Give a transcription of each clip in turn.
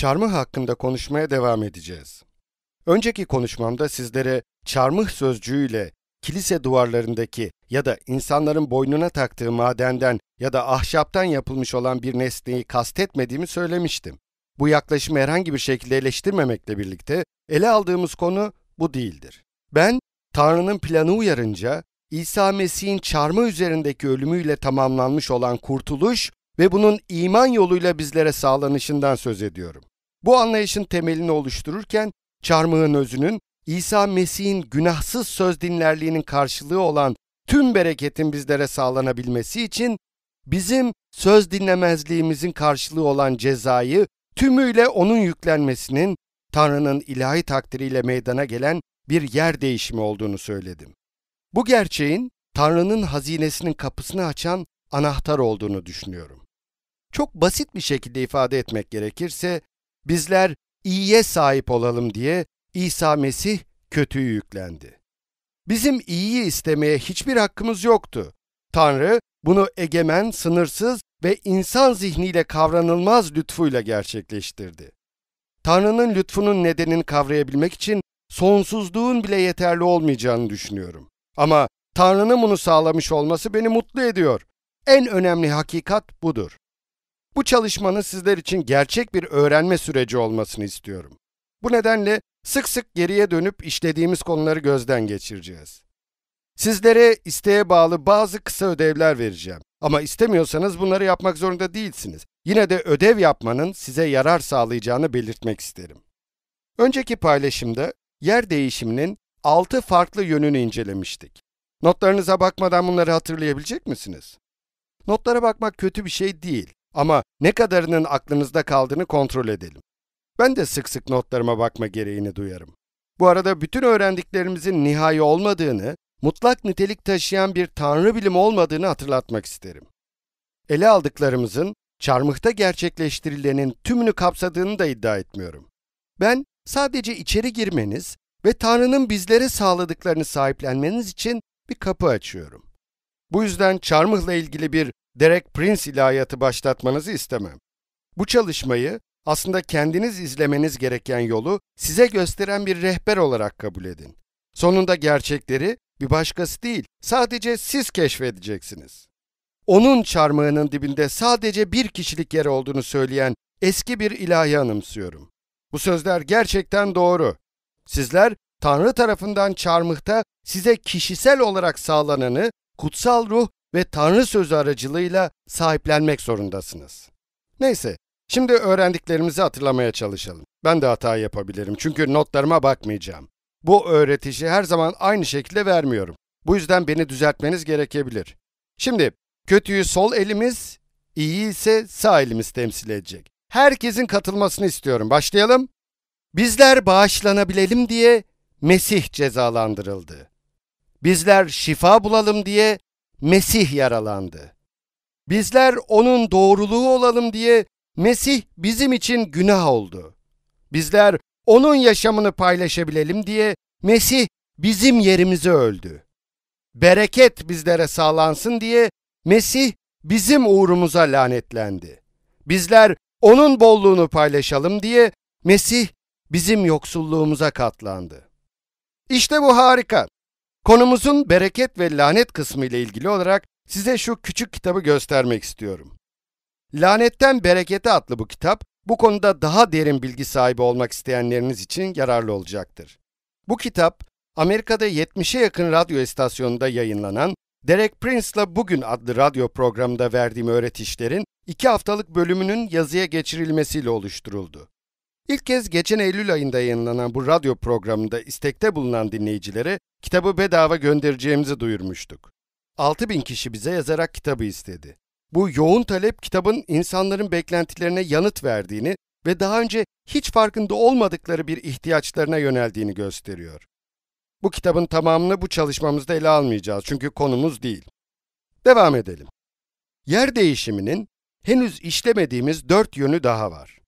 çarmıh hakkında konuşmaya devam edeceğiz. Önceki konuşmamda sizlere çarmıh sözcüğüyle kilise duvarlarındaki ya da insanların boynuna taktığı madenden ya da ahşaptan yapılmış olan bir nesneyi kastetmediğimi söylemiştim. Bu yaklaşımı herhangi bir şekilde eleştirmemekle birlikte ele aldığımız konu bu değildir. Ben Tanrı'nın planı uyarınca İsa Mesih'in çarmıh üzerindeki ölümüyle tamamlanmış olan kurtuluş ve bunun iman yoluyla bizlere sağlanışından söz ediyorum. Bu anlayışın temelini oluştururken çarmıhın özünün İsa Mesih'in günahsız söz dinlerliğinin karşılığı olan tüm bereketin bizlere sağlanabilmesi için bizim söz dinlemezliğimizin karşılığı olan cezayı tümüyle onun yüklenmesinin Tanrı'nın ilahi takdiriyle meydana gelen bir yer değişimi olduğunu söyledim. Bu gerçeğin Tanrı'nın hazinesinin kapısını açan anahtar olduğunu düşünüyorum. Çok basit bir şekilde ifade etmek gerekirse Bizler iyiye sahip olalım diye İsa Mesih kötüyü yüklendi. Bizim iyiyi istemeye hiçbir hakkımız yoktu. Tanrı bunu egemen, sınırsız ve insan zihniyle kavranılmaz lütfuyla gerçekleştirdi. Tanrı'nın lütfunun nedenini kavrayabilmek için sonsuzluğun bile yeterli olmayacağını düşünüyorum. Ama Tanrı'nın bunu sağlamış olması beni mutlu ediyor. En önemli hakikat budur. Bu çalışmanın sizler için gerçek bir öğrenme süreci olmasını istiyorum. Bu nedenle sık sık geriye dönüp işlediğimiz konuları gözden geçireceğiz. Sizlere isteğe bağlı bazı kısa ödevler vereceğim. Ama istemiyorsanız bunları yapmak zorunda değilsiniz. Yine de ödev yapmanın size yarar sağlayacağını belirtmek isterim. Önceki paylaşımda yer değişiminin 6 farklı yönünü incelemiştik. Notlarınıza bakmadan bunları hatırlayabilecek misiniz? Notlara bakmak kötü bir şey değil. Ama ne kadarının aklınızda kaldığını kontrol edelim. Ben de sık sık notlarıma bakma gereğini duyarım. Bu arada bütün öğrendiklerimizin nihai olmadığını, mutlak nitelik taşıyan bir tanrı bilimi olmadığını hatırlatmak isterim. Ele aldıklarımızın çarmıhta gerçekleştirilenin tümünü kapsadığını da iddia etmiyorum. Ben sadece içeri girmeniz ve Tanrı'nın bizlere sağladıklarını sahiplenmeniz için bir kapı açıyorum. Bu yüzden çarmıhla ilgili bir Derek Prince ilahiyatı başlatmanızı istemem. Bu çalışmayı aslında kendiniz izlemeniz gereken yolu size gösteren bir rehber olarak kabul edin. Sonunda gerçekleri bir başkası değil, sadece siz keşfedeceksiniz. Onun çarmıhının dibinde sadece bir kişilik yer olduğunu söyleyen eski bir ilahi anımsıyorum. Bu sözler gerçekten doğru. Sizler Tanrı tarafından çarmıhta size kişisel olarak sağlananı kutsal ruh ve Tanrı sözü aracılığıyla sahiplenmek zorundasınız. Neyse, şimdi öğrendiklerimizi hatırlamaya çalışalım. Ben de hata yapabilirim çünkü notlarıma bakmayacağım. Bu öğretici her zaman aynı şekilde vermiyorum. Bu yüzden beni düzeltmeniz gerekebilir. Şimdi, kötüyü sol elimiz, iyi ise sağ elimiz temsil edecek. Herkesin katılmasını istiyorum. Başlayalım. Bizler bağışlanabilelim diye Mesih cezalandırıldı. Bizler şifa bulalım diye Mesih yaralandı. Bizler onun doğruluğu olalım diye Mesih bizim için günah oldu. Bizler onun yaşamını paylaşabilelim diye Mesih bizim yerimize öldü. Bereket bizlere sağlansın diye Mesih bizim uğrumuza lanetlendi. Bizler onun bolluğunu paylaşalım diye Mesih bizim yoksulluğumuza katlandı. İşte bu harika. Konumuzun bereket ve lanet kısmı ile ilgili olarak size şu küçük kitabı göstermek istiyorum. Lanetten Berekete adlı bu kitap, bu konuda daha derin bilgi sahibi olmak isteyenleriniz için yararlı olacaktır. Bu kitap, Amerika'da 70'e yakın radyo istasyonunda yayınlanan Derek Prince'la Bugün adlı radyo programında verdiğim öğretişlerin iki haftalık bölümünün yazıya geçirilmesiyle oluşturuldu. İlk kez geçen Eylül ayında yayınlanan bu radyo programında istekte bulunan dinleyicilere kitabı bedava göndereceğimizi duyurmuştuk. 6000 kişi bize yazarak kitabı istedi. Bu yoğun talep kitabın insanların beklentilerine yanıt verdiğini ve daha önce hiç farkında olmadıkları bir ihtiyaçlarına yöneldiğini gösteriyor. Bu kitabın tamamını bu çalışmamızda ele almayacağız çünkü konumuz değil. Devam edelim. Yer değişiminin henüz işlemediğimiz dört yönü daha var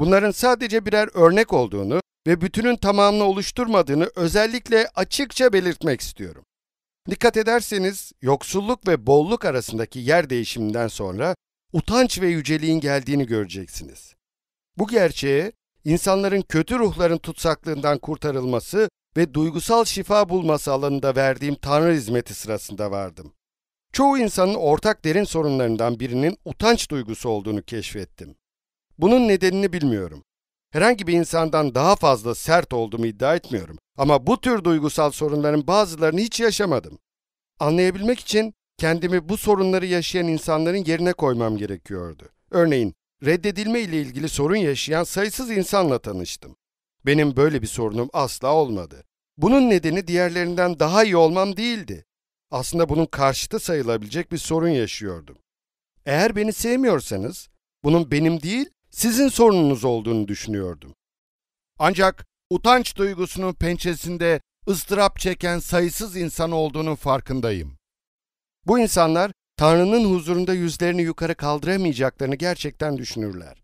bunların sadece birer örnek olduğunu ve bütünün tamamını oluşturmadığını özellikle açıkça belirtmek istiyorum. Dikkat ederseniz, yoksulluk ve bolluk arasındaki yer değişiminden sonra utanç ve yüceliğin geldiğini göreceksiniz. Bu gerçeğe, insanların kötü ruhların tutsaklığından kurtarılması ve duygusal şifa bulması alanında verdiğim Tanrı hizmeti sırasında vardım. Çoğu insanın ortak derin sorunlarından birinin utanç duygusu olduğunu keşfettim. Bunun nedenini bilmiyorum. Herhangi bir insandan daha fazla sert olduğumu iddia etmiyorum. Ama bu tür duygusal sorunların bazılarını hiç yaşamadım. Anlayabilmek için kendimi bu sorunları yaşayan insanların yerine koymam gerekiyordu. Örneğin, reddedilme ile ilgili sorun yaşayan sayısız insanla tanıştım. Benim böyle bir sorunum asla olmadı. Bunun nedeni diğerlerinden daha iyi olmam değildi. Aslında bunun karşıtı sayılabilecek bir sorun yaşıyordum. Eğer beni sevmiyorsanız, bunun benim değil, sizin sorununuz olduğunu düşünüyordum. Ancak utanç duygusunun pençesinde ıstırap çeken sayısız insan olduğunun farkındayım. Bu insanlar Tanrı'nın huzurunda yüzlerini yukarı kaldıramayacaklarını gerçekten düşünürler.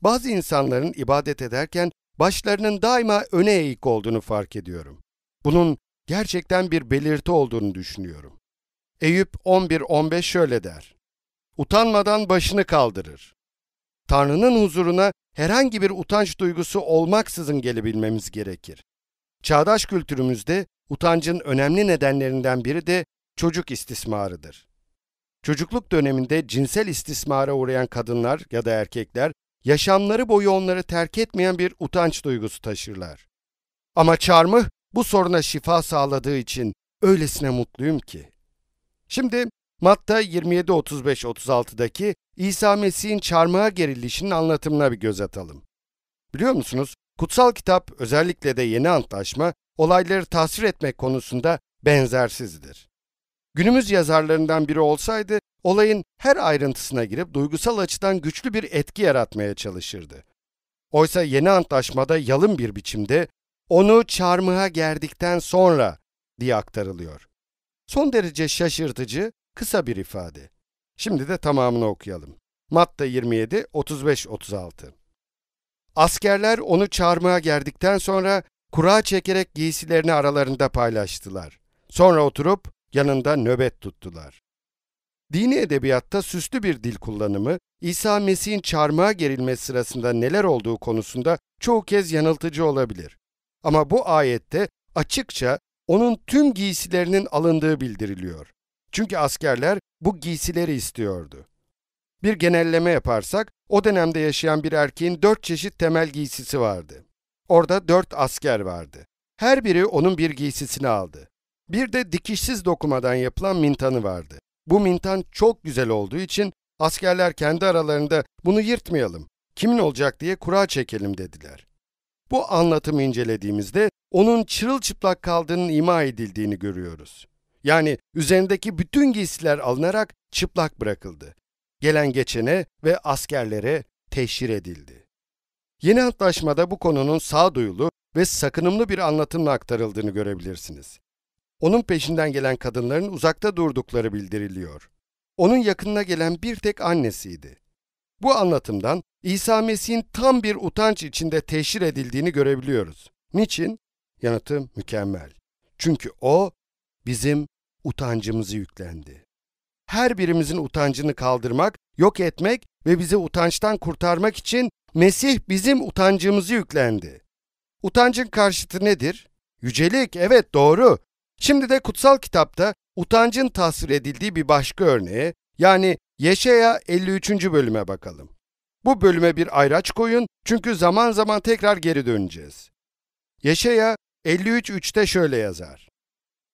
Bazı insanların ibadet ederken başlarının daima öne eğik olduğunu fark ediyorum. Bunun gerçekten bir belirti olduğunu düşünüyorum. Eyüp 11:15 şöyle der. Utanmadan başını kaldırır. Tanrı'nın huzuruna herhangi bir utanç duygusu olmaksızın gelebilmemiz gerekir. Çağdaş kültürümüzde utancın önemli nedenlerinden biri de çocuk istismarıdır. Çocukluk döneminde cinsel istismara uğrayan kadınlar ya da erkekler yaşamları boyu onları terk etmeyen bir utanç duygusu taşırlar. Ama çarmıh bu soruna şifa sağladığı için öylesine mutluyum ki. Şimdi Matta 27-35-36'daki İsa Mesih'in çarmıha gerilişinin anlatımına bir göz atalım. Biliyor musunuz, kutsal kitap özellikle de yeni antlaşma olayları tasvir etmek konusunda benzersizdir. Günümüz yazarlarından biri olsaydı olayın her ayrıntısına girip duygusal açıdan güçlü bir etki yaratmaya çalışırdı. Oysa yeni antlaşmada yalın bir biçimde onu çarmıha gerdikten sonra diye aktarılıyor. Son derece şaşırtıcı Kısa bir ifade. Şimdi de tamamını okuyalım. Matta 27, 35, 36. Askerler onu çarmıha gerdikten sonra kura çekerek giysilerini aralarında paylaştılar. Sonra oturup yanında nöbet tuttular. Dini edebiyatta süslü bir dil kullanımı, İsa Mesih'in çarmıha gerilmesi sırasında neler olduğu konusunda çoğu kez yanıltıcı olabilir. Ama bu ayette açıkça onun tüm giysilerinin alındığı bildiriliyor. Çünkü askerler bu giysileri istiyordu. Bir genelleme yaparsak, o dönemde yaşayan bir erkeğin dört çeşit temel giysisi vardı. Orada dört asker vardı. Her biri onun bir giysisini aldı. Bir de dikişsiz dokumadan yapılan mintanı vardı. Bu mintan çok güzel olduğu için askerler kendi aralarında bunu yırtmayalım, kimin olacak diye kura çekelim dediler. Bu anlatımı incelediğimizde onun çırılçıplak kaldığının ima edildiğini görüyoruz. Yani üzerindeki bütün giysiler alınarak çıplak bırakıldı. Gelen geçene ve askerlere teşhir edildi. Yeni antlaşmada bu konunun sağduyulu ve sakınımlı bir anlatımla aktarıldığını görebilirsiniz. Onun peşinden gelen kadınların uzakta durdukları bildiriliyor. Onun yakınına gelen bir tek annesiydi. Bu anlatımdan İsa Mesih'in tam bir utanç içinde teşhir edildiğini görebiliyoruz. Niçin? Yanıtı mükemmel. Çünkü o bizim utancımızı yüklendi. Her birimizin utancını kaldırmak, yok etmek ve bizi utançtan kurtarmak için Mesih bizim utancımızı yüklendi. Utancın karşıtı nedir? Yücelik, evet doğru. Şimdi de kutsal kitapta utancın tasvir edildiği bir başka örneği, yani Yeşaya 53. bölüme bakalım. Bu bölüme bir ayraç koyun çünkü zaman zaman tekrar geri döneceğiz. Yeşaya 53.3'te şöyle yazar.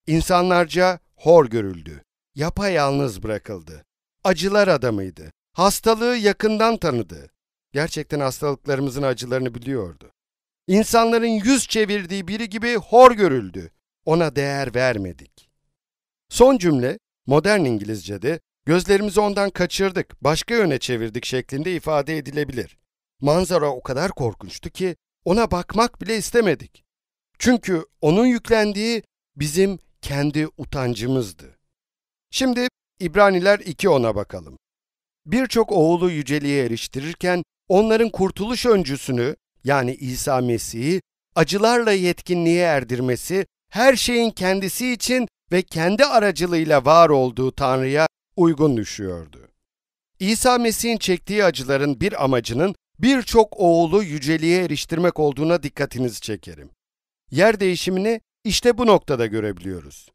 İnsanlarca hor görüldü, yapayalnız bırakıldı. Acılar adamıydı. Hastalığı yakından tanıdı. Gerçekten hastalıklarımızın acılarını biliyordu. İnsanların yüz çevirdiği biri gibi hor görüldü. Ona değer vermedik. Son cümle modern İngilizce'de gözlerimizi ondan kaçırdık, başka yöne çevirdik şeklinde ifade edilebilir. Manzara o kadar korkunçtu ki ona bakmak bile istemedik. Çünkü onun yüklendiği bizim kendi utancımızdı. Şimdi İbraniler 2.10'a bakalım. Birçok oğlu yüceliğe eriştirirken onların kurtuluş öncüsünü yani İsa Mesih'i acılarla yetkinliğe erdirmesi her şeyin kendisi için ve kendi aracılığıyla var olduğu Tanrı'ya uygun düşüyordu. İsa Mesih'in çektiği acıların bir amacının birçok oğlu yüceliğe eriştirmek olduğuna dikkatinizi çekerim. Yer değişimini işte bu noktada görebiliyoruz.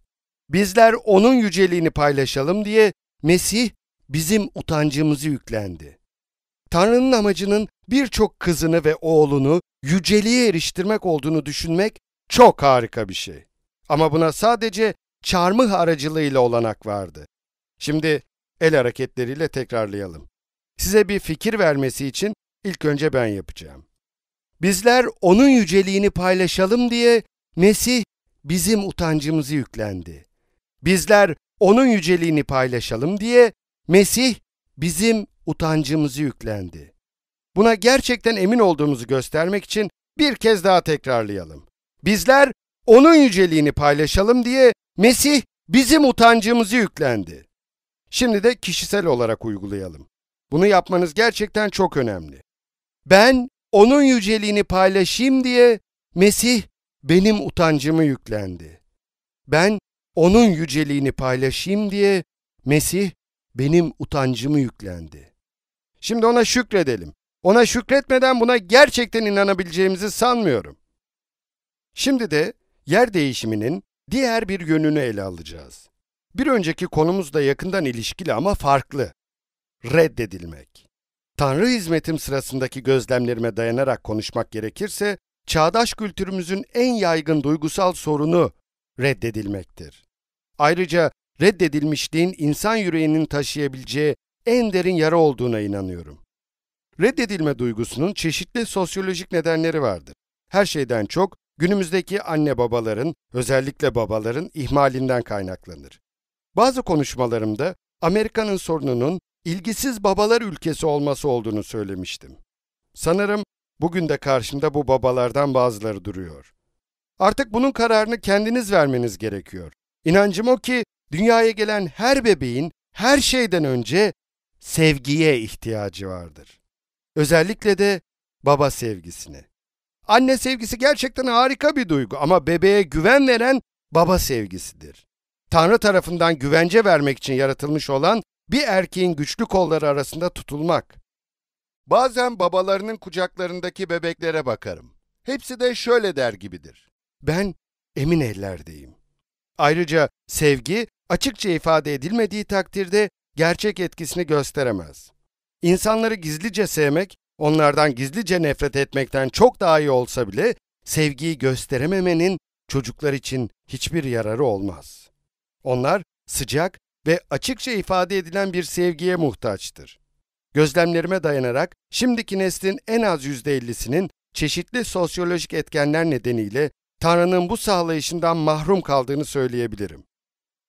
Bizler onun yüceliğini paylaşalım diye Mesih bizim utancımızı yüklendi. Tanrı'nın amacının birçok kızını ve oğlunu yüceliğe eriştirmek olduğunu düşünmek çok harika bir şey. Ama buna sadece çarmıh aracılığıyla olanak vardı. Şimdi el hareketleriyle tekrarlayalım. Size bir fikir vermesi için ilk önce ben yapacağım. Bizler onun yüceliğini paylaşalım diye Mesih bizim utancımızı yüklendi. Bizler onun yüceliğini paylaşalım diye Mesih bizim utancımızı yüklendi. Buna gerçekten emin olduğumuzu göstermek için bir kez daha tekrarlayalım. Bizler onun yüceliğini paylaşalım diye Mesih bizim utancımızı yüklendi. Şimdi de kişisel olarak uygulayalım. Bunu yapmanız gerçekten çok önemli. Ben onun yüceliğini paylaşayım diye Mesih benim utancımı yüklendi. Ben onun yüceliğini paylaşayım diye Mesih benim utancımı yüklendi. Şimdi ona şükredelim. Ona şükretmeden buna gerçekten inanabileceğimizi sanmıyorum. Şimdi de yer değişiminin diğer bir yönünü ele alacağız. Bir önceki konumuz da yakından ilişkili ama farklı. Reddedilmek. Tanrı hizmetim sırasındaki gözlemlerime dayanarak konuşmak gerekirse, çağdaş kültürümüzün en yaygın duygusal sorunu reddedilmektir. Ayrıca reddedilmişliğin insan yüreğinin taşıyabileceği en derin yara olduğuna inanıyorum. Reddedilme duygusunun çeşitli sosyolojik nedenleri vardır. Her şeyden çok günümüzdeki anne babaların, özellikle babaların ihmalinden kaynaklanır. Bazı konuşmalarımda Amerika'nın sorununun ilgisiz babalar ülkesi olması olduğunu söylemiştim. Sanırım Bugün de karşımda bu babalardan bazıları duruyor. Artık bunun kararını kendiniz vermeniz gerekiyor. İnancım o ki dünyaya gelen her bebeğin her şeyden önce sevgiye ihtiyacı vardır. Özellikle de baba sevgisine. Anne sevgisi gerçekten harika bir duygu ama bebeğe güven veren baba sevgisidir. Tanrı tarafından güvence vermek için yaratılmış olan bir erkeğin güçlü kolları arasında tutulmak. Bazen babalarının kucaklarındaki bebeklere bakarım. Hepsi de şöyle der gibidir. Ben emin ellerdeyim. Ayrıca sevgi açıkça ifade edilmediği takdirde gerçek etkisini gösteremez. İnsanları gizlice sevmek, onlardan gizlice nefret etmekten çok daha iyi olsa bile sevgiyi gösterememenin çocuklar için hiçbir yararı olmaz. Onlar sıcak ve açıkça ifade edilen bir sevgiye muhtaçtır. Gözlemlerime dayanarak şimdiki neslin en az %50'sinin çeşitli sosyolojik etkenler nedeniyle Tanrı'nın bu sağlayışından mahrum kaldığını söyleyebilirim.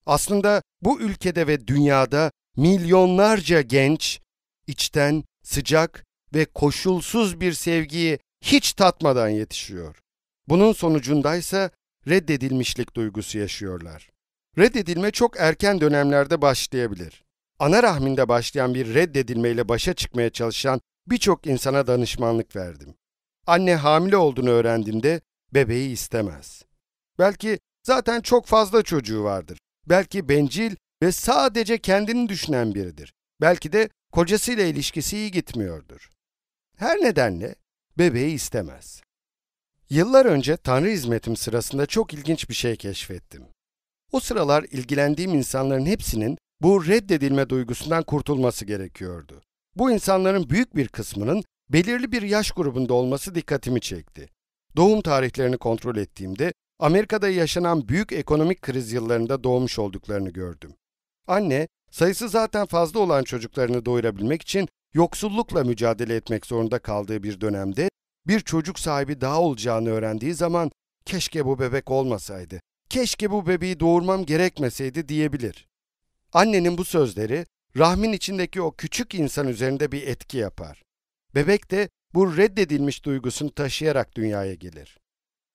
Aslında bu ülkede ve dünyada milyonlarca genç içten, sıcak ve koşulsuz bir sevgiyi hiç tatmadan yetişiyor. Bunun sonucundaysa reddedilmişlik duygusu yaşıyorlar. Reddedilme çok erken dönemlerde başlayabilir ana rahminde başlayan bir reddedilmeyle başa çıkmaya çalışan birçok insana danışmanlık verdim. Anne hamile olduğunu öğrendiğinde bebeği istemez. Belki zaten çok fazla çocuğu vardır. Belki bencil ve sadece kendini düşünen biridir. Belki de kocasıyla ilişkisi iyi gitmiyordur. Her nedenle bebeği istemez. Yıllar önce Tanrı hizmetim sırasında çok ilginç bir şey keşfettim. O sıralar ilgilendiğim insanların hepsinin bu reddedilme duygusundan kurtulması gerekiyordu. Bu insanların büyük bir kısmının belirli bir yaş grubunda olması dikkatimi çekti. Doğum tarihlerini kontrol ettiğimde Amerika'da yaşanan büyük ekonomik kriz yıllarında doğmuş olduklarını gördüm. Anne, sayısı zaten fazla olan çocuklarını doyurabilmek için yoksullukla mücadele etmek zorunda kaldığı bir dönemde bir çocuk sahibi daha olacağını öğrendiği zaman keşke bu bebek olmasaydı, keşke bu bebeği doğurmam gerekmeseydi diyebilir. Annenin bu sözleri rahmin içindeki o küçük insan üzerinde bir etki yapar. Bebek de bu reddedilmiş duygusunu taşıyarak dünyaya gelir.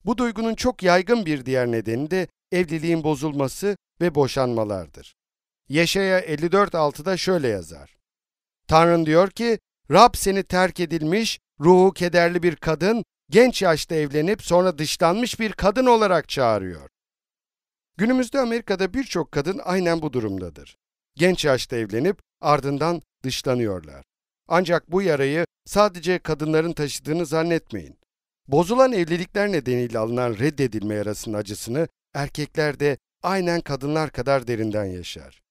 Bu duygunun çok yaygın bir diğer nedeni de evliliğin bozulması ve boşanmalardır. Yeşaya 54.6'da şöyle yazar. Tanrın diyor ki, Rab seni terk edilmiş, ruhu kederli bir kadın, genç yaşta evlenip sonra dışlanmış bir kadın olarak çağırıyor. Günümüzde Amerika'da birçok kadın aynen bu durumdadır. Genç yaşta evlenip ardından dışlanıyorlar. Ancak bu yarayı sadece kadınların taşıdığını zannetmeyin. Bozulan evlilikler nedeniyle alınan reddedilme yarasının acısını erkekler de aynen kadınlar kadar derinden yaşar.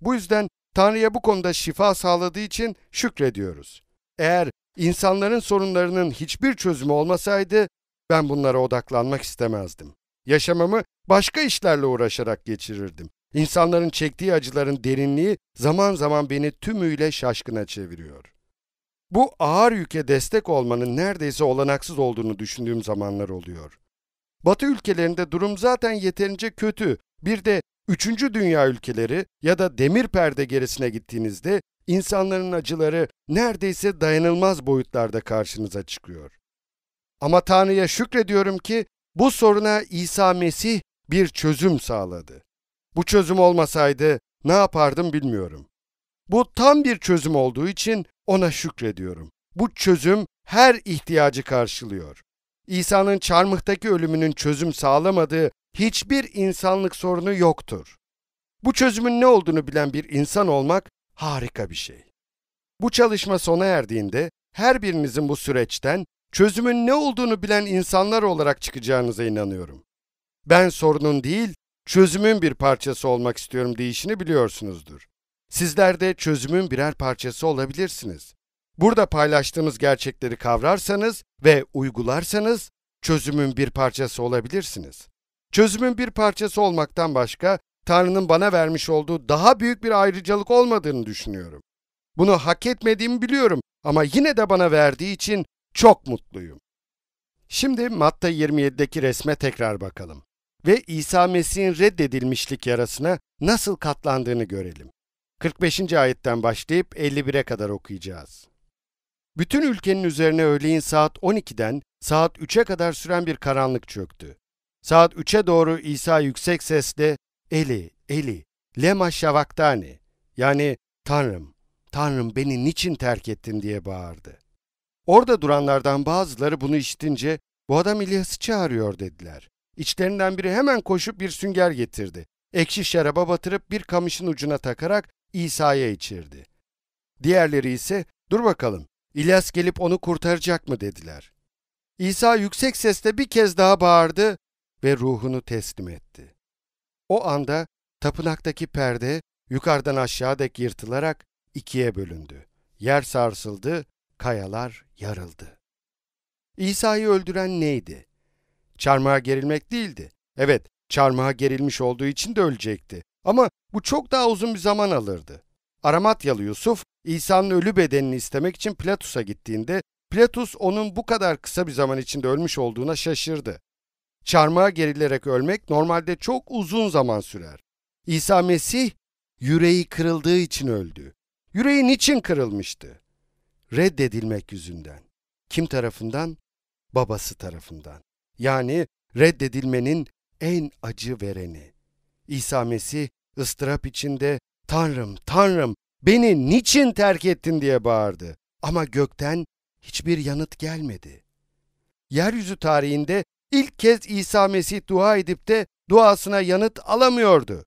Bu yüzden Tanrı'ya bu konuda şifa sağladığı için şükrediyoruz. Eğer insanların sorunlarının hiçbir çözümü olmasaydı ben bunlara odaklanmak istemezdim. Yaşamamı başka işlerle uğraşarak geçirirdim. İnsanların çektiği acıların derinliği zaman zaman beni tümüyle şaşkına çeviriyor. Bu ağır yüke destek olmanın neredeyse olanaksız olduğunu düşündüğüm zamanlar oluyor. Batı ülkelerinde durum zaten yeterince kötü. Bir de üçüncü dünya ülkeleri ya da demir perde gerisine gittiğinizde insanların acıları neredeyse dayanılmaz boyutlarda karşınıza çıkıyor. Ama Tanrı'ya şükrediyorum ki bu soruna İsa Mesih bir çözüm sağladı. Bu çözüm olmasaydı ne yapardım bilmiyorum. Bu tam bir çözüm olduğu için ona şükrediyorum. Bu çözüm her ihtiyacı karşılıyor. İsa'nın çarmıhtaki ölümünün çözüm sağlamadığı hiçbir insanlık sorunu yoktur. Bu çözümün ne olduğunu bilen bir insan olmak harika bir şey. Bu çalışma sona erdiğinde her birimizin bu süreçten çözümün ne olduğunu bilen insanlar olarak çıkacağınıza inanıyorum. Ben sorunun değil, çözümün bir parçası olmak istiyorum deyişini biliyorsunuzdur. Sizler de çözümün birer parçası olabilirsiniz. Burada paylaştığımız gerçekleri kavrarsanız ve uygularsanız çözümün bir parçası olabilirsiniz. Çözümün bir parçası olmaktan başka Tanrı'nın bana vermiş olduğu daha büyük bir ayrıcalık olmadığını düşünüyorum. Bunu hak etmediğimi biliyorum ama yine de bana verdiği için çok mutluyum. Şimdi Matta 27'deki resme tekrar bakalım ve İsa Mesih'in reddedilmişlik yarasına nasıl katlandığını görelim. 45. ayetten başlayıp 51'e kadar okuyacağız. Bütün ülkenin üzerine öğleyin saat 12'den saat 3'e kadar süren bir karanlık çöktü. Saat 3'e doğru İsa yüksek sesle Eli, Eli, lema şavaktani yani Tanrım, Tanrım beni niçin terk ettin diye bağırdı. Orada duranlardan bazıları bunu işitince, bu adam İlyas'ı çağırıyor dediler. İçlerinden biri hemen koşup bir sünger getirdi. Ekşi şaraba batırıp bir kamışın ucuna takarak İsa'ya içirdi. Diğerleri ise, dur bakalım, İlyas gelip onu kurtaracak mı dediler. İsa yüksek sesle bir kez daha bağırdı ve ruhunu teslim etti. O anda tapınaktaki perde yukarıdan aşağı dek yırtılarak ikiye bölündü. Yer sarsıldı, kayalar yarıldı. İsa'yı öldüren neydi? Çarmıha gerilmek değildi. Evet, çarmıha gerilmiş olduğu için de ölecekti. Ama bu çok daha uzun bir zaman alırdı. Aramatyalı Yusuf, İsa'nın ölü bedenini istemek için Platus'a gittiğinde, Platus onun bu kadar kısa bir zaman içinde ölmüş olduğuna şaşırdı. Çarmıha gerilerek ölmek normalde çok uzun zaman sürer. İsa Mesih, yüreği kırıldığı için öldü. Yüreği niçin kırılmıştı? reddedilmek yüzünden. Kim tarafından? Babası tarafından. Yani reddedilmenin en acı vereni. İsa Mesih ıstırap içinde Tanrım, Tanrım beni niçin terk ettin diye bağırdı. Ama gökten hiçbir yanıt gelmedi. Yeryüzü tarihinde ilk kez İsa Mesih dua edip de duasına yanıt alamıyordu.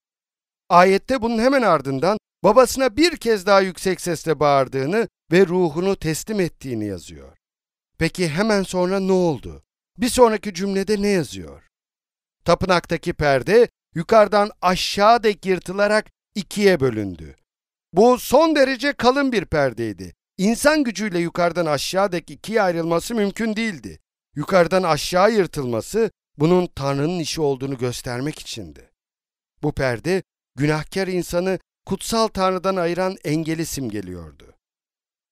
Ayette bunun hemen ardından babasına bir kez daha yüksek sesle bağırdığını ve ruhunu teslim ettiğini yazıyor. Peki hemen sonra ne oldu? Bir sonraki cümlede ne yazıyor? Tapınaktaki perde yukarıdan aşağı dek yırtılarak ikiye bölündü. Bu son derece kalın bir perdeydi. İnsan gücüyle yukarıdan aşağı dek ikiye ayrılması mümkün değildi. Yukarıdan aşağı yırtılması bunun Tanrı'nın işi olduğunu göstermek içindi. Bu perde günahkar insanı kutsal Tanrı'dan ayıran engeli simgeliyordu.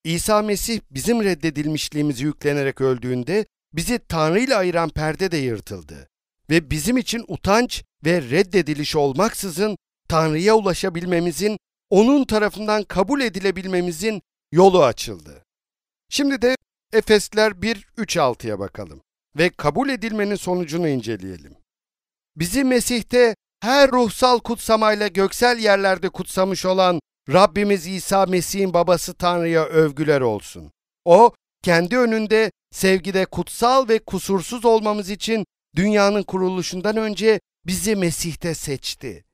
İsa Mesih bizim reddedilmişliğimizi yüklenerek öldüğünde bizi Tanrı ile ayıran perde de yırtıldı ve bizim için utanç ve reddediliş olmaksızın Tanrı'ya ulaşabilmemizin, onun tarafından kabul edilebilmemizin yolu açıldı. Şimdi de Efesler 1.3-6'ya bakalım ve kabul edilmenin sonucunu inceleyelim. Bizi Mesih'te her ruhsal kutsamayla göksel yerlerde kutsamış olan Rabbimiz İsa Mesih'in babası Tanrı'ya övgüler olsun. O, kendi önünde sevgide kutsal ve kusursuz olmamız için dünyanın kuruluşundan önce bizi Mesih'te seçti.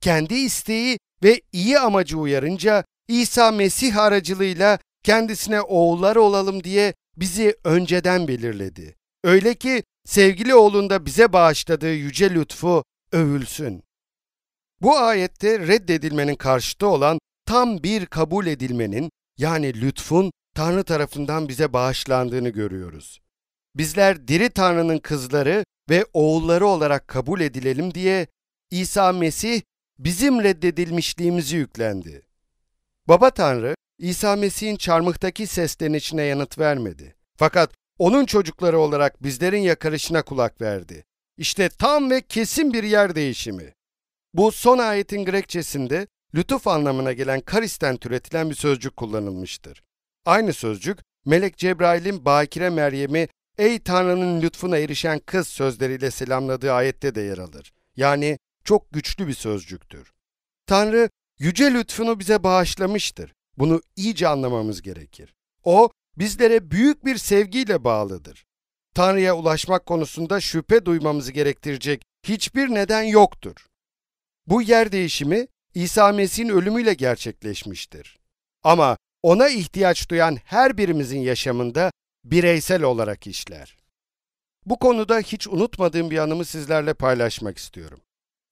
Kendi isteği ve iyi amacı uyarınca İsa Mesih aracılığıyla kendisine oğullar olalım diye bizi önceden belirledi. Öyle ki sevgili oğlunda bize bağışladığı yüce lütfu övülsün. Bu ayette reddedilmenin karşıtı olan tam bir kabul edilmenin yani lütfun Tanrı tarafından bize bağışlandığını görüyoruz. Bizler diri Tanrı'nın kızları ve oğulları olarak kabul edilelim diye İsa Mesih bizim reddedilmişliğimizi yüklendi. Baba Tanrı İsa Mesih'in çarmıhtaki seslenişine yanıt vermedi. Fakat onun çocukları olarak bizlerin yakarışına kulak verdi işte tam ve kesin bir yer değişimi. Bu son ayetin Grekçesinde lütuf anlamına gelen karisten türetilen bir sözcük kullanılmıştır. Aynı sözcük, Melek Cebrail'in Bakire Meryem'i ''Ey Tanrı'nın lütfuna erişen kız'' sözleriyle selamladığı ayette de yer alır. Yani çok güçlü bir sözcüktür. Tanrı, yüce lütfunu bize bağışlamıştır. Bunu iyice anlamamız gerekir. O, bizlere büyük bir sevgiyle bağlıdır. Tanrı'ya ulaşmak konusunda şüphe duymamızı gerektirecek hiçbir neden yoktur. Bu yer değişimi İsa Mesih'in ölümüyle gerçekleşmiştir. Ama ona ihtiyaç duyan her birimizin yaşamında bireysel olarak işler. Bu konuda hiç unutmadığım bir anımı sizlerle paylaşmak istiyorum.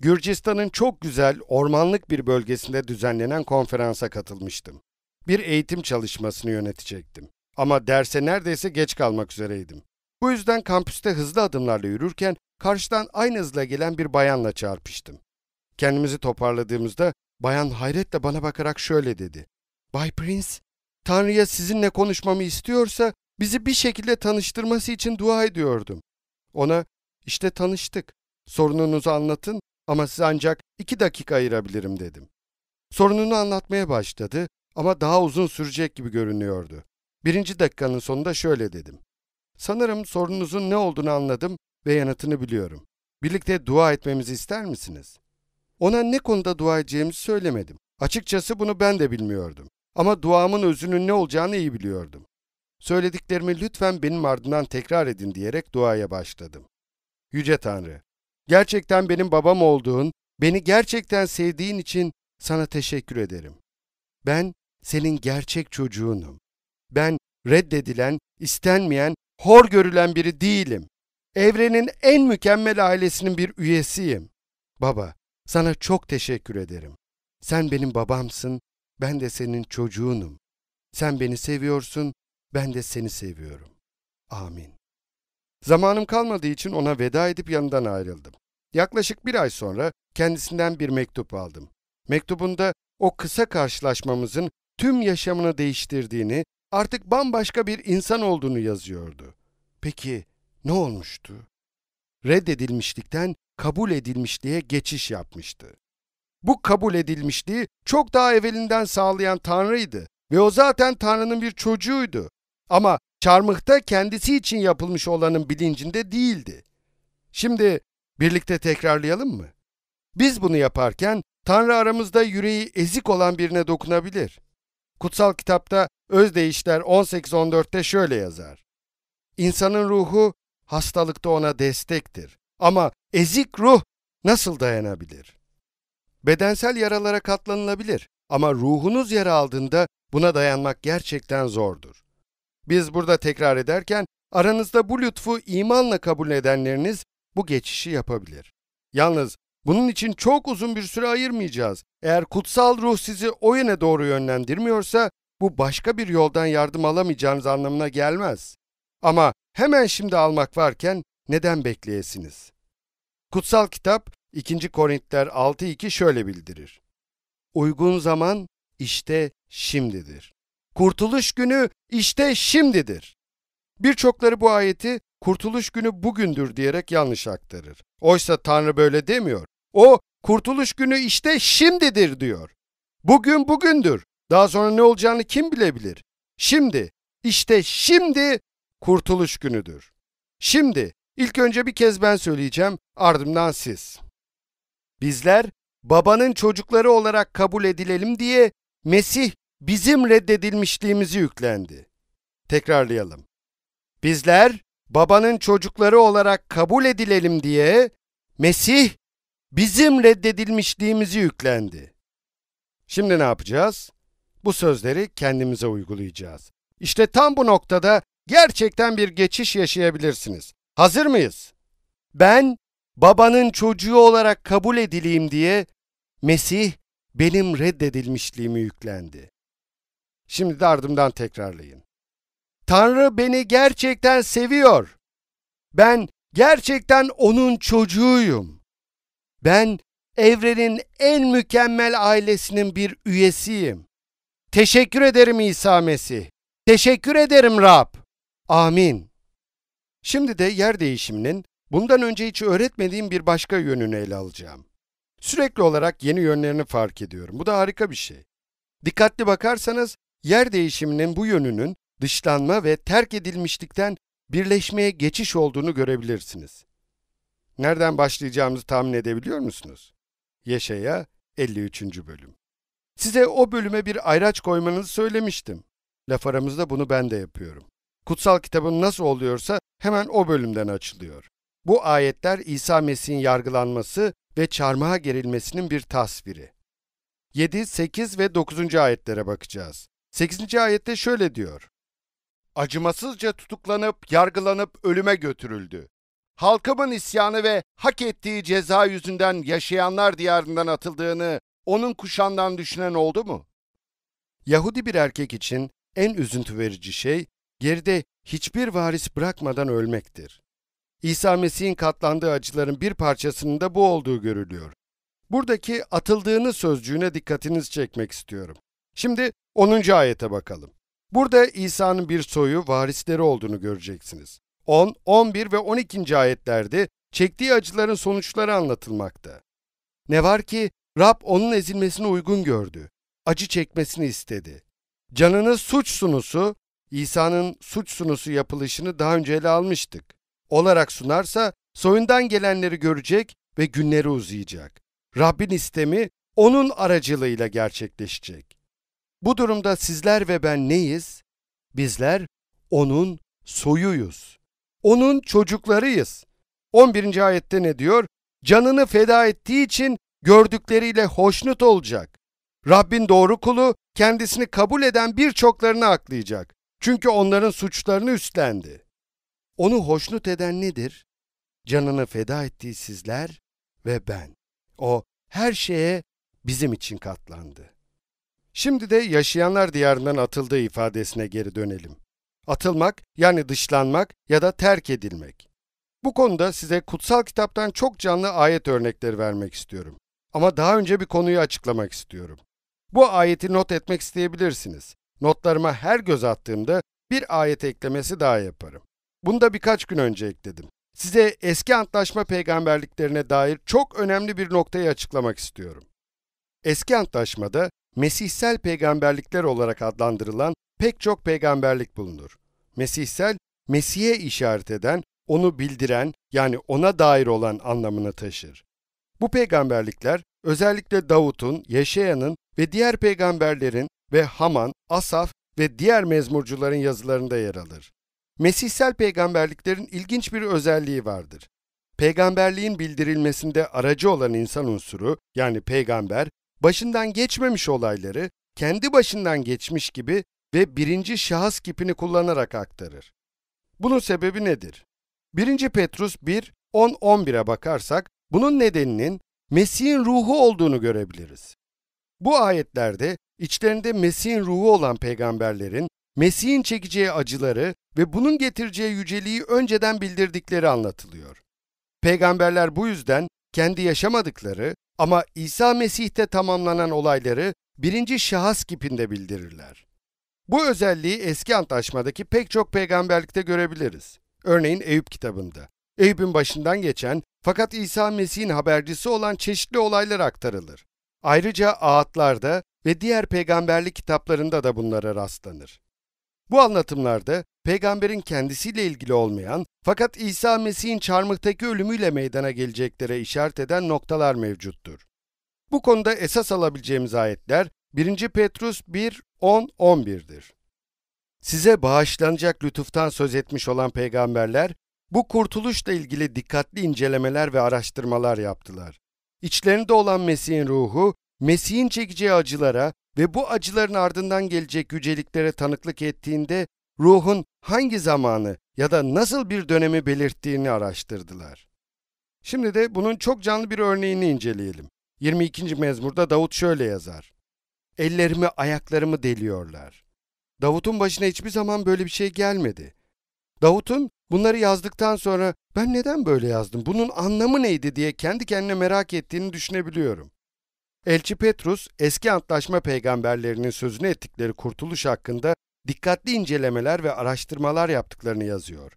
Gürcistan'ın çok güzel ormanlık bir bölgesinde düzenlenen konferansa katılmıştım. Bir eğitim çalışmasını yönetecektim. Ama derse neredeyse geç kalmak üzereydim. Bu yüzden kampüste hızlı adımlarla yürürken karşıdan aynı hızla gelen bir bayanla çarpıştım. Kendimizi toparladığımızda bayan hayretle bana bakarak şöyle dedi. Bay Prince, Tanrı'ya sizinle konuşmamı istiyorsa bizi bir şekilde tanıştırması için dua ediyordum. Ona, işte tanıştık, sorununuzu anlatın ama size ancak iki dakika ayırabilirim dedim. Sorununu anlatmaya başladı ama daha uzun sürecek gibi görünüyordu. Birinci dakikanın sonunda şöyle dedim. Sanırım sorununuzun ne olduğunu anladım ve yanıtını biliyorum. Birlikte dua etmemizi ister misiniz? Ona ne konuda dua edeceğimi söylemedim. Açıkçası bunu ben de bilmiyordum. Ama duamın özünün ne olacağını iyi biliyordum. Söylediklerimi lütfen benim ardından tekrar edin diyerek duaya başladım. Yüce Tanrı, gerçekten benim babam olduğun, beni gerçekten sevdiğin için sana teşekkür ederim. Ben senin gerçek çocuğunum. Ben reddedilen, istenmeyen, hor görülen biri değilim. Evrenin en mükemmel ailesinin bir üyesiyim. Baba, sana çok teşekkür ederim. Sen benim babamsın, ben de senin çocuğunum. Sen beni seviyorsun, ben de seni seviyorum. Amin. Zamanım kalmadığı için ona veda edip yanından ayrıldım. Yaklaşık bir ay sonra kendisinden bir mektup aldım. Mektubunda o kısa karşılaşmamızın tüm yaşamını değiştirdiğini artık bambaşka bir insan olduğunu yazıyordu. Peki ne olmuştu? Reddedilmişlikten kabul edilmişliğe geçiş yapmıştı. Bu kabul edilmişliği çok daha evvelinden sağlayan Tanrı'ydı ve o zaten Tanrı'nın bir çocuğuydu. Ama çarmıhta kendisi için yapılmış olanın bilincinde değildi. Şimdi birlikte tekrarlayalım mı? Biz bunu yaparken Tanrı aramızda yüreği ezik olan birine dokunabilir. Kutsal kitapta Özdeyişler 18-14'te şöyle yazar. İnsanın ruhu hastalıkta ona destektir ama ezik ruh nasıl dayanabilir? Bedensel yaralara katlanılabilir ama ruhunuz yara aldığında buna dayanmak gerçekten zordur. Biz burada tekrar ederken aranızda bu lütfu imanla kabul edenleriniz bu geçişi yapabilir. Yalnız bunun için çok uzun bir süre ayırmayacağız. Eğer kutsal ruh sizi o yöne doğru yönlendirmiyorsa bu başka bir yoldan yardım alamayacağınız anlamına gelmez. Ama hemen şimdi almak varken neden bekleyesiniz? Kutsal kitap 2. Korintiler 6.2 şöyle bildirir. Uygun zaman işte şimdidir. Kurtuluş günü işte şimdidir. Birçokları bu ayeti kurtuluş günü bugündür diyerek yanlış aktarır. Oysa Tanrı böyle demiyor. O kurtuluş günü işte şimdidir diyor. Bugün bugündür. Daha sonra ne olacağını kim bilebilir? Şimdi, işte şimdi kurtuluş günüdür. Şimdi, ilk önce bir kez ben söyleyeceğim, ardından siz. Bizler babanın çocukları olarak kabul edilelim diye Mesih bizim reddedilmişliğimizi yüklendi. Tekrarlayalım. Bizler babanın çocukları olarak kabul edilelim diye Mesih bizim reddedilmişliğimizi yüklendi. Şimdi ne yapacağız? Bu sözleri kendimize uygulayacağız. İşte tam bu noktada gerçekten bir geçiş yaşayabilirsiniz. Hazır mıyız? Ben babanın çocuğu olarak kabul edileyim diye Mesih benim reddedilmişliğimi yüklendi. Şimdi de ardımdan tekrarlayın. Tanrı beni gerçekten seviyor. Ben gerçekten onun çocuğuyum. Ben evrenin en mükemmel ailesinin bir üyesiyim. Teşekkür ederim İsa Mesih. Teşekkür ederim Rab. Amin. Şimdi de yer değişiminin bundan önce hiç öğretmediğim bir başka yönünü ele alacağım. Sürekli olarak yeni yönlerini fark ediyorum. Bu da harika bir şey. Dikkatli bakarsanız yer değişiminin bu yönünün dışlanma ve terk edilmişlikten birleşmeye geçiş olduğunu görebilirsiniz. Nereden başlayacağımızı tahmin edebiliyor musunuz? Yeşaya 53. bölüm. Size o bölüme bir ayraç koymanızı söylemiştim. Laf aramızda bunu ben de yapıyorum. Kutsal kitabın nasıl oluyorsa hemen o bölümden açılıyor. Bu ayetler İsa Mesih'in yargılanması ve çarmıha gerilmesinin bir tasviri. 7, 8 ve 9. ayetlere bakacağız. 8. ayette şöyle diyor. Acımasızca tutuklanıp, yargılanıp ölüme götürüldü halkımın isyanı ve hak ettiği ceza yüzünden yaşayanlar diyarından atıldığını onun kuşandan düşünen oldu mu? Yahudi bir erkek için en üzüntü verici şey geride hiçbir varis bırakmadan ölmektir. İsa Mesih'in katlandığı acıların bir parçasının da bu olduğu görülüyor. Buradaki atıldığını sözcüğüne dikkatiniz çekmek istiyorum. Şimdi 10. ayete bakalım. Burada İsa'nın bir soyu, varisleri olduğunu göreceksiniz. 10, 11 ve 12. ayetlerde çektiği acıların sonuçları anlatılmakta. Ne var ki Rab onun ezilmesine uygun gördü. Acı çekmesini istedi. Canını suç sunusu, İsa'nın suç sunusu yapılışını daha önce ele almıştık. Olarak sunarsa soyundan gelenleri görecek ve günleri uzayacak. Rabbin istemi onun aracılığıyla gerçekleşecek. Bu durumda sizler ve ben neyiz? Bizler onun soyuyuz onun çocuklarıyız. 11. ayette ne diyor? Canını feda ettiği için gördükleriyle hoşnut olacak. Rabbin doğru kulu kendisini kabul eden birçoklarını aklayacak. Çünkü onların suçlarını üstlendi. Onu hoşnut eden nedir? Canını feda ettiği sizler ve ben. O her şeye bizim için katlandı. Şimdi de yaşayanlar diyarından atıldığı ifadesine geri dönelim atılmak yani dışlanmak ya da terk edilmek. Bu konuda size kutsal kitaptan çok canlı ayet örnekleri vermek istiyorum. Ama daha önce bir konuyu açıklamak istiyorum. Bu ayeti not etmek isteyebilirsiniz. Notlarıma her göz attığımda bir ayet eklemesi daha yaparım. Bunu da birkaç gün önce ekledim. Size eski antlaşma peygamberliklerine dair çok önemli bir noktayı açıklamak istiyorum. Eski antlaşmada mesihsel peygamberlikler olarak adlandırılan pek çok peygamberlik bulunur. Mesihsel, Mesih'e işaret eden, onu bildiren yani ona dair olan anlamını taşır. Bu peygamberlikler özellikle Davut'un, Yeşaya'nın ve diğer peygamberlerin ve Haman, Asaf ve diğer mezmurcuların yazılarında yer alır. Mesihsel peygamberliklerin ilginç bir özelliği vardır. Peygamberliğin bildirilmesinde aracı olan insan unsuru yani peygamber, başından geçmemiş olayları kendi başından geçmiş gibi ve birinci şahıs kipini kullanarak aktarır. Bunun sebebi nedir? 1. Petrus 1, 10-11'e bakarsak, bunun nedeninin Mesih'in ruhu olduğunu görebiliriz. Bu ayetlerde, içlerinde Mesih'in ruhu olan peygamberlerin, Mesih'in çekeceği acıları ve bunun getireceği yüceliği önceden bildirdikleri anlatılıyor. Peygamberler bu yüzden kendi yaşamadıkları ama İsa Mesih'te tamamlanan olayları birinci şahıs kipinde bildirirler. Bu özelliği eski antlaşmadaki pek çok peygamberlikte görebiliriz. Örneğin Eyüp kitabında. Eyüp'ün başından geçen fakat İsa Mesih'in habercisi olan çeşitli olaylar aktarılır. Ayrıca ağıtlarda ve diğer peygamberlik kitaplarında da bunlara rastlanır. Bu anlatımlarda peygamberin kendisiyle ilgili olmayan fakat İsa Mesih'in çarmıhtaki ölümüyle meydana geleceklere işaret eden noktalar mevcuttur. Bu konuda esas alabileceğimiz ayetler 1. Petrus 1, 10-11'dir. Size bağışlanacak lütuftan söz etmiş olan peygamberler, bu kurtuluşla ilgili dikkatli incelemeler ve araştırmalar yaptılar. İçlerinde olan Mesih'in ruhu, Mesih'in çekeceği acılara ve bu acıların ardından gelecek yüceliklere tanıklık ettiğinde ruhun hangi zamanı ya da nasıl bir dönemi belirttiğini araştırdılar. Şimdi de bunun çok canlı bir örneğini inceleyelim. 22. mezmurda Davut şöyle yazar. Ellerimi, ayaklarımı deliyorlar. Davut'un başına hiçbir zaman böyle bir şey gelmedi. Davut'un bunları yazdıktan sonra ben neden böyle yazdım, bunun anlamı neydi diye kendi kendine merak ettiğini düşünebiliyorum. Elçi Petrus, eski antlaşma peygamberlerinin sözünü ettikleri kurtuluş hakkında dikkatli incelemeler ve araştırmalar yaptıklarını yazıyor.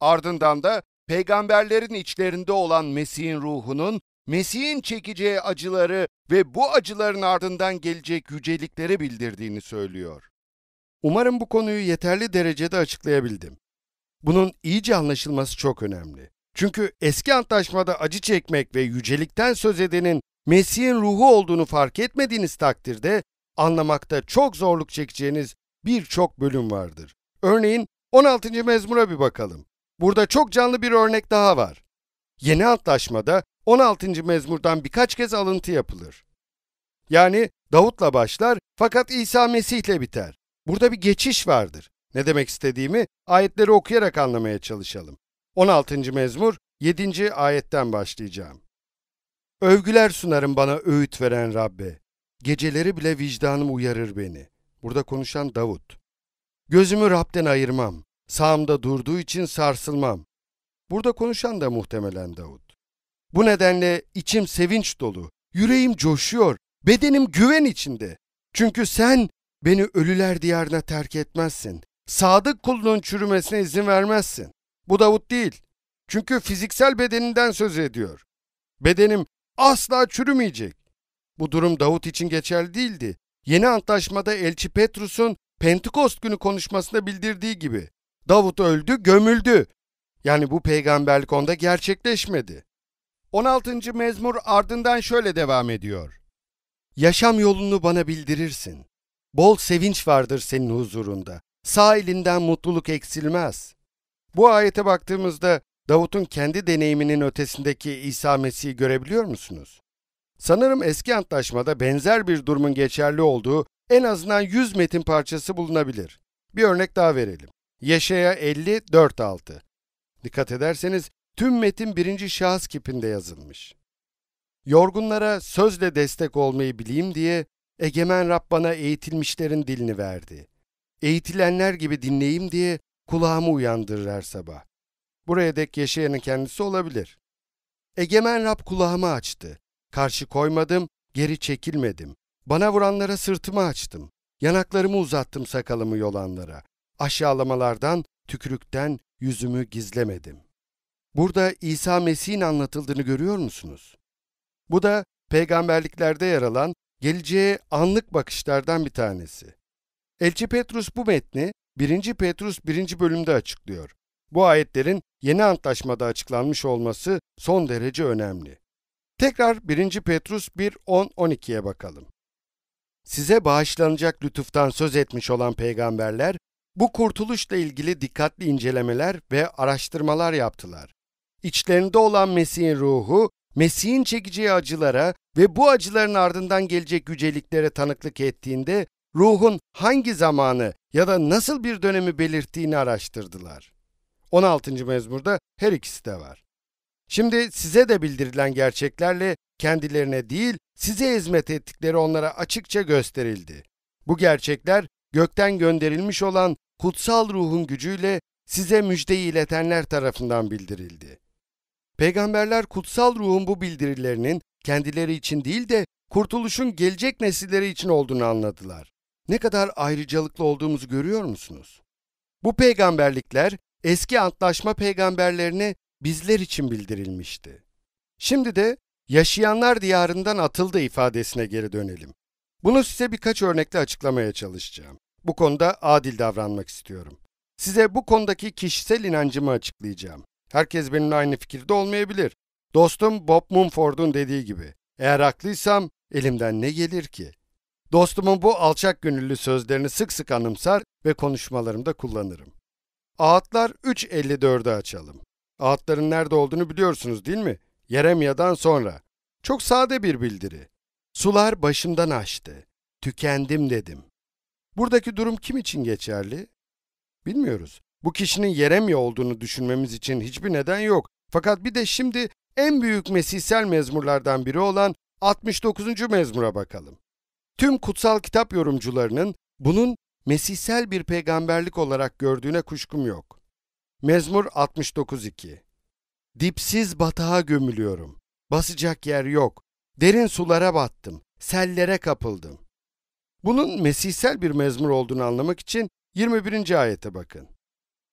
Ardından da peygamberlerin içlerinde olan Mesih'in ruhunun Mesih'in çekeceği acıları ve bu acıların ardından gelecek yücelikleri bildirdiğini söylüyor. Umarım bu konuyu yeterli derecede açıklayabildim. Bunun iyice anlaşılması çok önemli. Çünkü eski antlaşmada acı çekmek ve yücelikten söz edenin Mesih'in ruhu olduğunu fark etmediğiniz takdirde anlamakta çok zorluk çekeceğiniz birçok bölüm vardır. Örneğin 16. mezmura bir bakalım. Burada çok canlı bir örnek daha var. Yeni antlaşmada 16. mezmurdan birkaç kez alıntı yapılır. Yani Davut'la başlar fakat İsa Mesih'le biter. Burada bir geçiş vardır. Ne demek istediğimi ayetleri okuyarak anlamaya çalışalım. 16. mezmur 7. ayetten başlayacağım. Övgüler sunarım bana öğüt veren Rabbe. Geceleri bile vicdanım uyarır beni. Burada konuşan Davut. Gözümü Rab'den ayırmam. Sağımda durduğu için sarsılmam. Burada konuşan da muhtemelen Davut. Bu nedenle içim sevinç dolu, yüreğim coşuyor, bedenim güven içinde. Çünkü sen beni ölüler diyarına terk etmezsin. Sadık kulunun çürümesine izin vermezsin. Bu Davut değil. Çünkü fiziksel bedeninden söz ediyor. Bedenim asla çürümeyecek. Bu durum Davut için geçerli değildi. Yeni antlaşmada elçi Petrus'un Pentekost günü konuşmasında bildirdiği gibi Davut öldü, gömüldü. Yani bu peygamberlik onda gerçekleşmedi. 16. mezmur ardından şöyle devam ediyor. Yaşam yolunu bana bildirirsin. Bol sevinç vardır senin huzurunda. Sağ elinden mutluluk eksilmez. Bu ayete baktığımızda Davut'un kendi deneyiminin ötesindeki İsa Mesih'i görebiliyor musunuz? Sanırım eski antlaşmada benzer bir durumun geçerli olduğu en azından 100 metin parçası bulunabilir. Bir örnek daha verelim. Yaşaya 50, 4, 6. Dikkat ederseniz Tüm metin birinci şahıs kipinde yazılmış. Yorgunlara sözle destek olmayı bileyim diye egemen Rab bana eğitilmişlerin dilini verdi. Eğitilenler gibi dinleyeyim diye kulağımı uyandırır her sabah. Buraya dek yaşayanın kendisi olabilir. Egemen Rab kulağımı açtı. Karşı koymadım, geri çekilmedim. Bana vuranlara sırtımı açtım. Yanaklarımı uzattım sakalımı yolanlara. Aşağılamalardan, tükürükten yüzümü gizlemedim. Burada İsa Mesih'in anlatıldığını görüyor musunuz? Bu da peygamberliklerde yer alan geleceğe anlık bakışlardan bir tanesi. Elçi Petrus bu metni 1. Petrus 1. bölümde açıklıyor. Bu ayetlerin yeni antlaşmada açıklanmış olması son derece önemli. Tekrar 1. Petrus 1.10-12'ye bakalım. Size bağışlanacak lütuftan söz etmiş olan peygamberler, bu kurtuluşla ilgili dikkatli incelemeler ve araştırmalar yaptılar. İçlerinde olan Mesih'in ruhu, Mesih'in çekeceği acılara ve bu acıların ardından gelecek yüceliklere tanıklık ettiğinde ruhun hangi zamanı ya da nasıl bir dönemi belirttiğini araştırdılar. 16. mezmurda her ikisi de var. Şimdi size de bildirilen gerçeklerle kendilerine değil, size hizmet ettikleri onlara açıkça gösterildi. Bu gerçekler gökten gönderilmiş olan kutsal ruhun gücüyle size müjdeyi iletenler tarafından bildirildi. Peygamberler kutsal ruhun bu bildirilerinin kendileri için değil de kurtuluşun gelecek nesilleri için olduğunu anladılar. Ne kadar ayrıcalıklı olduğumuzu görüyor musunuz? Bu peygamberlikler eski antlaşma peygamberlerine bizler için bildirilmişti. Şimdi de yaşayanlar diyarından atıldı ifadesine geri dönelim. Bunu size birkaç örnekle açıklamaya çalışacağım. Bu konuda adil davranmak istiyorum. Size bu konudaki kişisel inancımı açıklayacağım. Herkes benimle aynı fikirde olmayabilir. Dostum Bob Mumford'un dediği gibi. Eğer haklıysam elimden ne gelir ki? Dostumun bu alçak gönüllü sözlerini sık sık anımsar ve konuşmalarımda kullanırım. Ağıtlar 3.54'e açalım. Ağıtların nerede olduğunu biliyorsunuz değil mi? Yeremya'dan sonra. Çok sade bir bildiri. Sular başımdan aştı. Tükendim dedim. Buradaki durum kim için geçerli? Bilmiyoruz. Bu kişinin Yeremya olduğunu düşünmemiz için hiçbir neden yok. Fakat bir de şimdi en büyük mesihsel mezmurlardan biri olan 69. mezmura bakalım. Tüm kutsal kitap yorumcularının bunun mesihsel bir peygamberlik olarak gördüğüne kuşkum yok. Mezmur 69.2 Dipsiz batağa gömülüyorum. Basacak yer yok. Derin sulara battım. Sellere kapıldım. Bunun mesihsel bir mezmur olduğunu anlamak için 21. ayete bakın.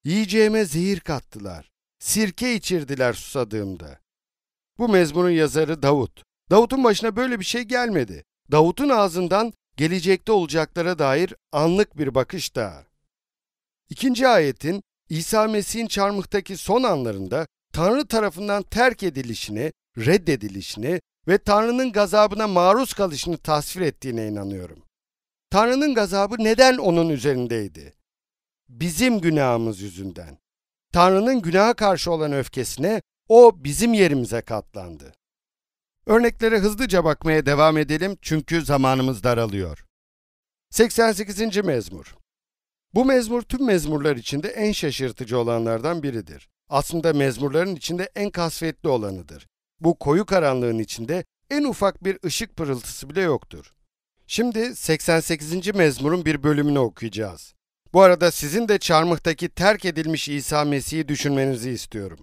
Yiyeceğime zehir kattılar. Sirke içirdiler susadığımda. Bu mezmunun yazarı Davut. Davut'un başına böyle bir şey gelmedi. Davut'un ağzından gelecekte olacaklara dair anlık bir bakış da. İkinci ayetin İsa Mesih'in çarmıhtaki son anlarında Tanrı tarafından terk edilişini, reddedilişini ve Tanrı'nın gazabına maruz kalışını tasvir ettiğine inanıyorum. Tanrı'nın gazabı neden onun üzerindeydi? bizim günahımız yüzünden. Tanrı'nın günaha karşı olan öfkesine o bizim yerimize katlandı. Örneklere hızlıca bakmaya devam edelim çünkü zamanımız daralıyor. 88. mezmur. Bu mezmur tüm mezmurlar içinde en şaşırtıcı olanlardan biridir. Aslında mezmurların içinde en kasvetli olanıdır. Bu koyu karanlığın içinde en ufak bir ışık pırıltısı bile yoktur. Şimdi 88. mezmurun bir bölümünü okuyacağız. Bu arada sizin de çarmıhtaki terk edilmiş İsa Mesih'i düşünmenizi istiyorum.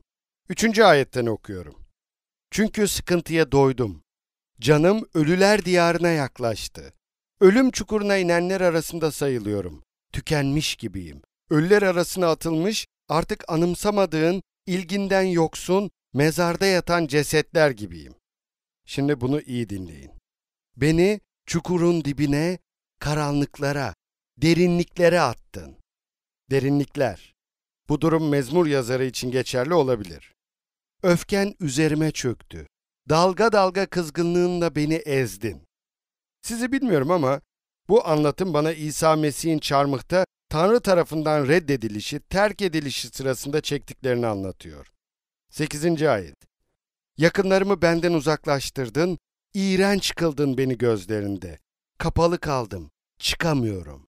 Üçüncü ayetten okuyorum. Çünkü sıkıntıya doydum. Canım ölüler diyarına yaklaştı. Ölüm çukuruna inenler arasında sayılıyorum. Tükenmiş gibiyim. Ölüler arasına atılmış, artık anımsamadığın, ilginden yoksun, mezarda yatan cesetler gibiyim. Şimdi bunu iyi dinleyin. Beni çukurun dibine, karanlıklara, derinliklere attın. Derinlikler. Bu durum mezmur yazarı için geçerli olabilir. Öfken üzerime çöktü. Dalga dalga kızgınlığınla beni ezdin. Sizi bilmiyorum ama bu anlatım bana İsa Mesih'in çarmıhta Tanrı tarafından reddedilişi, terk edilişi sırasında çektiklerini anlatıyor. 8. ayet. Yakınlarımı benden uzaklaştırdın, iğrenç kıldın beni gözlerinde. Kapalı kaldım, çıkamıyorum.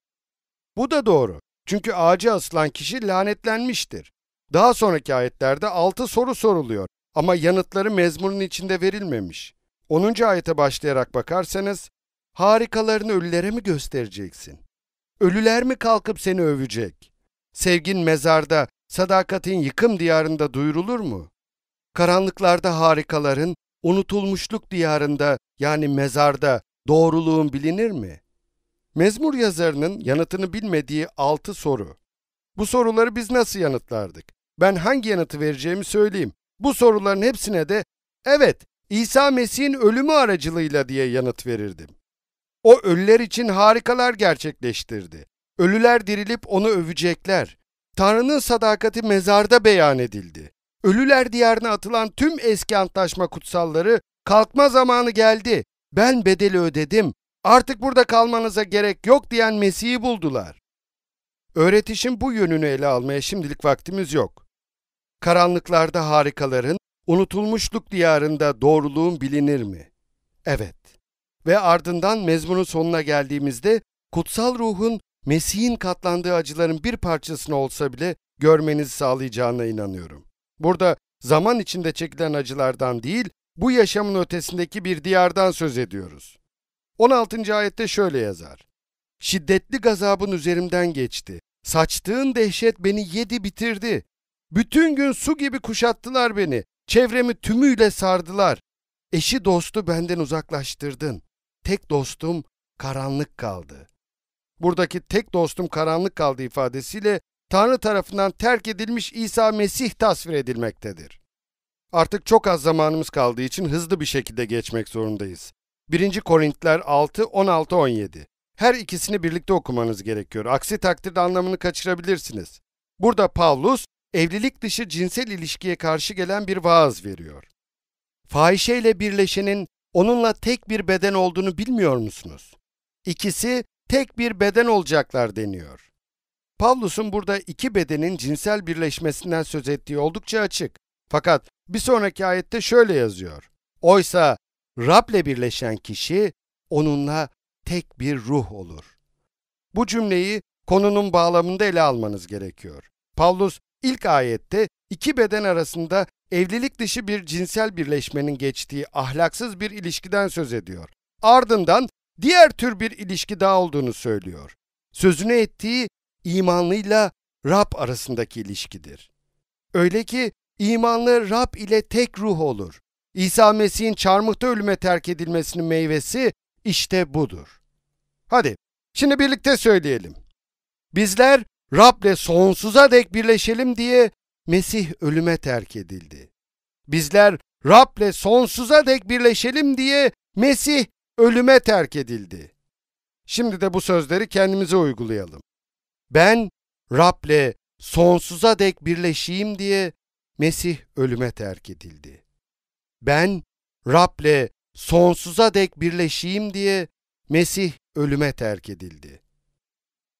Bu da doğru. Çünkü ağaca asılan kişi lanetlenmiştir. Daha sonraki ayetlerde 6 soru soruluyor ama yanıtları mezmurun içinde verilmemiş. 10. ayete başlayarak bakarsanız, harikalarını ölülere mi göstereceksin? Ölüler mi kalkıp seni övecek? Sevgin mezarda, sadakatin yıkım diyarında duyurulur mu? Karanlıklarda harikaların, unutulmuşluk diyarında yani mezarda doğruluğun bilinir mi? Mezmur yazarının yanıtını bilmediği 6 soru. Bu soruları biz nasıl yanıtlardık? Ben hangi yanıtı vereceğimi söyleyeyim. Bu soruların hepsine de evet, İsa Mesih'in ölümü aracılığıyla diye yanıt verirdim. O ölüler için harikalar gerçekleştirdi. Ölüler dirilip onu övecekler. Tanrı'nın sadakati mezarda beyan edildi. Ölüler diyarına atılan tüm eski antlaşma kutsalları kalkma zamanı geldi. Ben bedeli ödedim artık burada kalmanıza gerek yok diyen Mesih'i buldular. Öğretişin bu yönünü ele almaya şimdilik vaktimiz yok. Karanlıklarda harikaların, unutulmuşluk diyarında doğruluğun bilinir mi? Evet. Ve ardından mezmunun sonuna geldiğimizde kutsal ruhun Mesih'in katlandığı acıların bir parçasını olsa bile görmenizi sağlayacağına inanıyorum. Burada zaman içinde çekilen acılardan değil, bu yaşamın ötesindeki bir diyardan söz ediyoruz. 16. ayette şöyle yazar. Şiddetli gazabın üzerimden geçti. Saçtığın dehşet beni yedi bitirdi. Bütün gün su gibi kuşattılar beni. Çevremi tümüyle sardılar. Eşi dostu benden uzaklaştırdın. Tek dostum karanlık kaldı. Buradaki tek dostum karanlık kaldı ifadesiyle Tanrı tarafından terk edilmiş İsa Mesih tasvir edilmektedir. Artık çok az zamanımız kaldığı için hızlı bir şekilde geçmek zorundayız. 1. Korintiler 6, 16, 17. Her ikisini birlikte okumanız gerekiyor. Aksi takdirde anlamını kaçırabilirsiniz. Burada Paulus, evlilik dışı cinsel ilişkiye karşı gelen bir vaaz veriyor. Fahişeyle birleşenin onunla tek bir beden olduğunu bilmiyor musunuz? İkisi tek bir beden olacaklar deniyor. Pavlus'un burada iki bedenin cinsel birleşmesinden söz ettiği oldukça açık. Fakat bir sonraki ayette şöyle yazıyor. Oysa Rab'le birleşen kişi onunla tek bir ruh olur. Bu cümleyi konunun bağlamında ele almanız gerekiyor. Paulus ilk ayette iki beden arasında evlilik dışı bir cinsel birleşmenin geçtiği ahlaksız bir ilişkiden söz ediyor. Ardından diğer tür bir ilişki daha olduğunu söylüyor. Sözünü ettiği imanlıyla Rab arasındaki ilişkidir. Öyle ki imanlı Rab ile tek ruh olur. İsa Mesih'in çarmıhta ölüme terk edilmesinin meyvesi işte budur. Hadi şimdi birlikte söyleyelim. Bizler Rab'le sonsuza dek birleşelim diye Mesih ölüme terk edildi. Bizler Rab'le sonsuza dek birleşelim diye Mesih ölüme terk edildi. Şimdi de bu sözleri kendimize uygulayalım. Ben Rab'le sonsuza dek birleşeyim diye Mesih ölüme terk edildi ben Rab'le sonsuza dek birleşeyim diye Mesih ölüme terk edildi.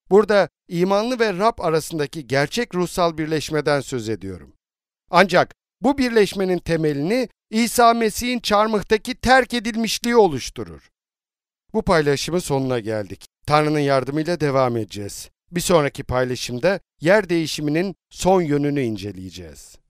Burada imanlı ve Rab arasındaki gerçek ruhsal birleşmeden söz ediyorum. Ancak bu birleşmenin temelini İsa Mesih'in çarmıhtaki terk edilmişliği oluşturur. Bu paylaşımın sonuna geldik. Tanrı'nın yardımıyla devam edeceğiz. Bir sonraki paylaşımda yer değişiminin son yönünü inceleyeceğiz.